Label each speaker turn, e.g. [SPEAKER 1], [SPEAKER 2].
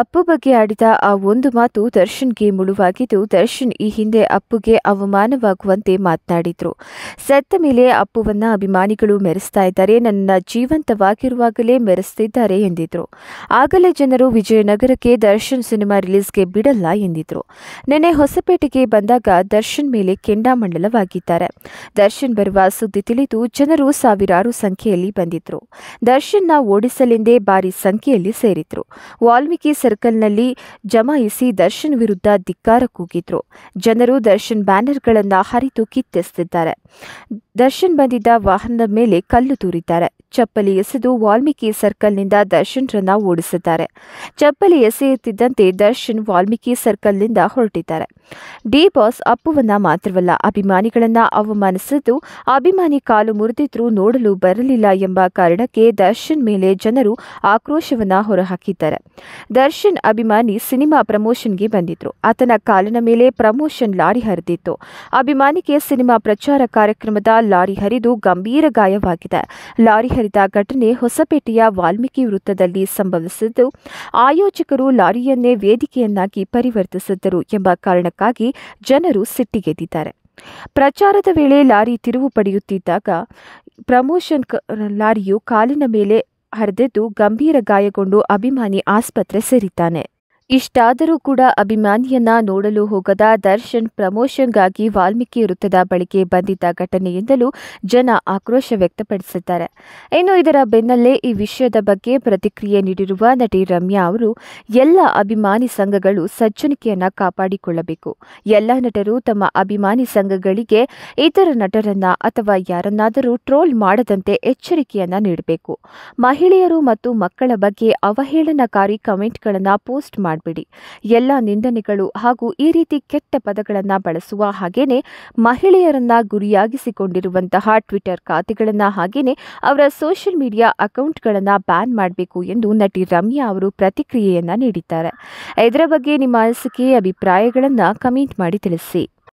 [SPEAKER 1] ಅಪ್ಪು ಬಗ್ಗೆ ಆಡಿದ ಆ ಒಂದು ಮಾತು ದರ್ಶನ್ಗೆ ಮುಳುವಾಗಿದ್ದು ದರ್ಶನ್ ಈ ಹಿಂದೆ ಅಪ್ಪುಗೆ ಅವಮಾನವಾಗುವಂತೆ ಮಾತನಾಡಿದ್ರು ಸತ್ತ ಮೇಲೆ ಅಪ್ಪುವನ್ನ ಅಭಿಮಾನಿಗಳು ಮೆರೆಸ್ತಾ ಇದ್ದಾರೆ ನನ್ನ ಜೀವಂತವಾಗಿರುವಾಗಲೇ ಮೆರೆಸ್ತಿದ್ದಾರೆ ಎಂದಿದ್ರು ಆಗಲೇ ಜನರು ವಿಜಯನಗರಕ್ಕೆ ದರ್ಶನ್ ಸಿನಿಮಾ ರಿಲೀಸ್ಗೆ ಬಿಡಲ್ಲ ಎಂದಿದ್ರು ನಿನ್ನೆ ಹೊಸಪೇಟೆಗೆ ಬಂದಾಗ ದರ್ಶನ್ ಮೇಲೆ ಕೆಂಡಾಮಂಡಲವಾಗಿದ್ದಾರೆ ದರ್ಶನ್ ಬರುವ ಸುದ್ದಿ ತಿಳಿದು ಜನರು ಸಾವಿರಾರು ಸಂಖ್ಯೆಯಲ್ಲಿ ಬಂದಿದ್ರು ದರ್ಶನ್ನ ಓಡಿಸಲೆಂದೇ ಭಾರಿ ಸಂಖ್ಯೆಯಲ್ಲಿ ಸೇರಿದ್ರು ವಾಲ್ಮೀಕಿ ಸರ್ಕಲ್ನಲ್ಲಿ ಜಮಾಯಿಸಿ ದರ್ಶನ್ ವಿರುದ್ಧ ಧಿಕ್ಕಾರ ಕೂಗಿದ್ರು ಜನರು ದರ್ಶನ್ ಬ್ಯಾನರ್ಗಳನ್ನು ಹರಿದು ಕಿತ್ತೆಸೆದಿದ್ದಾರೆ ದರ್ಶನ್ ಬಂದಿದ್ದ ವಾಹನದ ಮೇಲೆ ಕಲ್ಲು ತೂರಿದ್ದಾರೆ ಚಪ್ಪಲಿ ಎಸೆದು ವಾಲ್ಮೀಕಿ ಸರ್ಕಲ್ನಿಂದ ದರ್ಶನ್ರನ್ನ ಓಡಿಸಿದ್ದಾರೆ ಚಪ್ಪಲಿ ಎಸೆಯುತ್ತಿದ್ದಂತೆ ದರ್ಶನ್ ವಾಲ್ಮೀಕಿ ಸರ್ಕಲ್ನಿಂದ ಹೊರಟಿದ್ದಾರೆ ಡಿ ಬಾಸ್ ಅಪ್ಪುವನ್ನ ಮಾತ್ರವಲ್ಲ ಅಭಿಮಾನಿಗಳನ್ನ ಅವಮಾನಿಸಿದ್ದು ಅಭಿಮಾನಿ ಕಾಲು ಮುರಿದಿದ್ರೂ ನೋಡಲು ಬರಲಿಲ್ಲ ಎಂಬ ಕಾರಣಕ್ಕೆ ದರ್ಶನ್ ಮೇಲೆ ಜನರು ಆಕ್ರೋಶವನ್ನ ಹೊರಹಾಕಿದ್ದಾರೆ ದರ್ಶನ್ ಅಭಿಮಾನಿ ಸಿನಿಮಾ ಪ್ರಮೋಷನ್ಗೆ ಬಂದಿದ್ರು ಆತನ ಕಾಲಿನ ಮೇಲೆ ಪ್ರಮೋಷನ್ ಲಾರಿ ಹರಿದಿತ್ತು ಅಭಿಮಾನಿಗೆ ಸಿನಿಮಾ ಪ್ರಚಾರ ಕಾರ್ಯಕ್ರಮದ ಲಾರಿ ಹರಿದು ಗಂಭೀರ ಗಾಯವಾಗಿದೆ ಲಾರಿ ಹರಿದ ಘಟನೆ ಹೊಸಪೇಟೆಯ ವಾಲ್ಮೀಕಿ ವೃತ್ತದಲ್ಲಿ ಸಂಭವಿಸಿದ್ದು ಆಯೋಜಕರು ಲಾರಿಯನ್ನೇ ವೇದಿಕೆಯನ್ನಾಗಿ ಪರಿವರ್ತಿಸಿದ್ದರು ಎಂಬ ಕಾರಣ ಕಾರಣಕ್ಕಾಗಿ ಜನರು ಸಿಟ್ಟಿಗೆದ್ದಿದ್ದಾರೆ ಪ್ರಚಾರದ ವೇಳೆ ಲಾರಿ ತಿರುವು ಪಡೆಯುತ್ತಿದ್ದಾಗ ಪ್ರಮೋಷನ್ ಲಾರಿಯು ಕಾಲಿನ ಮೇಲೆ ಹರಿದೆದ್ದು ಗಂಭೀರ ಗಾಯಗೊಂಡು ಅಭಿಮಾನಿ ಆಸ್ಪತ್ರೆ ಸೇರಿದ್ದಾನೆ ಇಷ್ಟಾದರೂ ಕೂಡ ಅಭಿಮಾನಿಯನ್ನ ನೋಡಲು ಹೋಗದ ದರ್ಶನ್ ಪ್ರಮೋಷನ್ಗಾಗಿ ವಾಲ್ಮೀಕಿ ವೃತ್ತದ ಬಳಿಕೆ ಬಂದಿದ್ದ ಘಟನೆಯಿಂದಲೂ ಜನ ಆಕ್ರೋಶ ವ್ಯಕ್ತಪಡಿಸಿದ್ದಾರೆ ಇನ್ನು ಇದರ ಬೆನ್ನಲ್ಲೇ ಈ ವಿಷಯದ ಬಗ್ಗೆ ಪ್ರತಿಕ್ರಿಯೆ ನೀಡಿರುವ ನಟಿ ರಮ್ಯಾ ಅವರು ಎಲ್ಲ ಅಭಿಮಾನಿ ಸಂಘಗಳು ಸಜ್ಜನಿಕೆಯನ್ನ ಕಾಪಾಡಿಕೊಳ್ಳಬೇಕು ಎಲ್ಲ ನಟರು ತಮ್ಮ ಅಭಿಮಾನಿ ಸಂಘಗಳಿಗೆ ಇತರ ನಟರನ್ನ ಅಥವಾ ಯಾರನ್ನಾದರೂ ಟ್ರೋಲ್ ಮಾಡದಂತೆ ಎಚ್ಚರಿಕೆಯನ್ನ ನೀಡಬೇಕು ಮಹಿಳೆಯರು ಮತ್ತು ಮಕ್ಕಳ ಬಗ್ಗೆ ಅವಹೇಳನಕಾರಿ ಕಮೆಂಟ್ಗಳನ್ನು ಪೋಸ್ಟ್ ಮಾಡಿ ಮಾಡಬೇಡಿ ಎಲ್ಲ ನಿಂದನೆಗಳು ಹಾಗೂ ಈ ರೀತಿ ಕೆಟ್ಟ ಪದಗಳನ್ನು ಬಳಸುವ ಹಾಗೇನೆ ಮಹಿಳೆಯರನ್ನ ಗುರಿಯಾಗಿಸಿಕೊಂಡಿರುವಂತಹ ಟ್ವಿಟರ್ ಖಾತೆಗಳನ್ನು ಹಾಗೇನೆ ಅವರ ಸೋಷಿಯಲ್ ಮೀಡಿಯಾ ಅಕೌಂಟ್ಗಳನ್ನು ಬ್ಯಾನ್ ಮಾಡಬೇಕು ಎಂದು ನಟಿ ರಮ್ಯಾ ಅವರು ಪ್ರತಿಕ್ರಿಯೆಯನ್ನ ನೀಡಿದ್ದಾರೆ ಇದರ ಬಗ್ಗೆ ನಿಮ್ಮ ಅನಿಸಿಕೆ ಅಭಿಪ್ರಾಯಗಳನ್ನು ಕಮೆಂಟ್ ಮಾಡಿ ತಿಳಿಸಿ